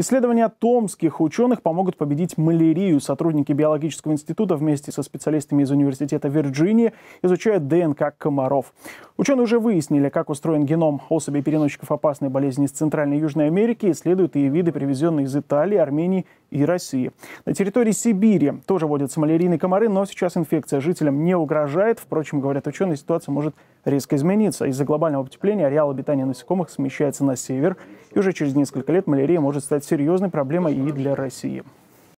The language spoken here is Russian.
Исследования томских ученых помогут победить малярию. Сотрудники биологического института вместе со специалистами из Университета Вирджинии изучают ДНК комаров. Ученые уже выяснили, как устроен геном особей переносчиков опасной болезни из Центральной и Южной Америки. Исследуют и виды, привезенные из Италии, Армении и России. На территории Сибири тоже водятся малярийные комары, но сейчас инфекция жителям не угрожает. Впрочем, говорят ученые, ситуация может резко измениться. Из-за глобального потепления ареал обитания насекомых смещается на север, и уже через несколько лет малярия может стать серьезной проблемой и для России.